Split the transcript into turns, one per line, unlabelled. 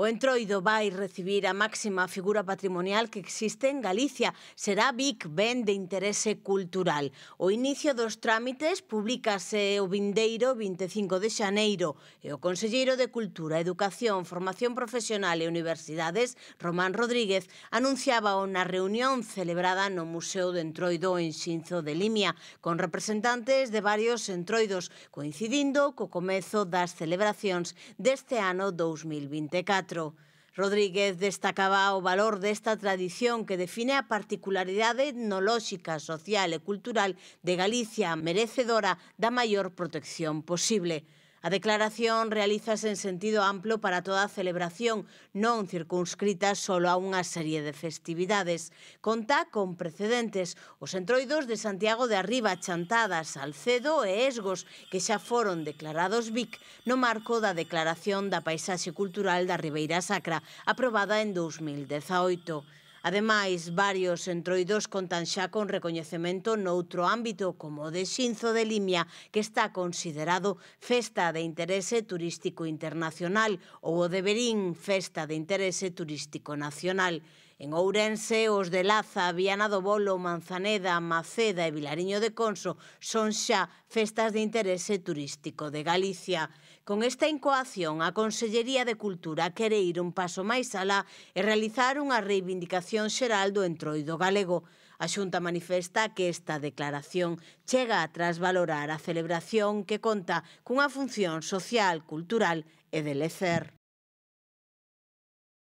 O Entroido vai recibir a máxima figura patrimonial que existe en Galicia. Será Big Ben de interese cultural. O inicio dos trámites publicase o vindeiro 25 de xaneiro e o Conselleiro de Cultura, Educación, Formación Profesional e Universidades, Román Rodríguez, anunciaba unha reunión celebrada no Museo de Entroido en Xinzo de Limia con representantes de varios entroidos, coincidindo co comezo das celebracións deste ano 2024. Rodríguez destacaba o valor esta tradición que define a particularidad etnológica, social y e cultural de Galicia merecedora da mayor protección posible. A declaración realizase en sentido amplo para toda a celebración, non circunscrita só a unha serie de festividades. Conta con precedentes os entroidos de Santiago de Arriba, Chantadas, Alcedo e Esgos, que xa foron declarados BIC no marco da Declaración da Paisaxe Cultural da Ribeira Sacra, aprobada en 2018. Ademais, varios entroidos contan xa con recoñecemento noutro ámbito como o de Xinzo de Limia, que está considerado Festa de Interese Turístico Internacional ou o de Berín, Festa de Interese Turístico Nacional. En Ourense, os de Laza, Viana do Bolo, Manzaneda, Maceda e Vilariño de Conso son xa festas de interese turístico de Galicia. Con esta incoación, a Consellería de Cultura quere ir un paso máis alá e realizar unha reivindicación xeral do entroido galego. A Xunta manifesta que esta declaración chega a trasvalorar a celebración que conta cunha función social, cultural e de lecer.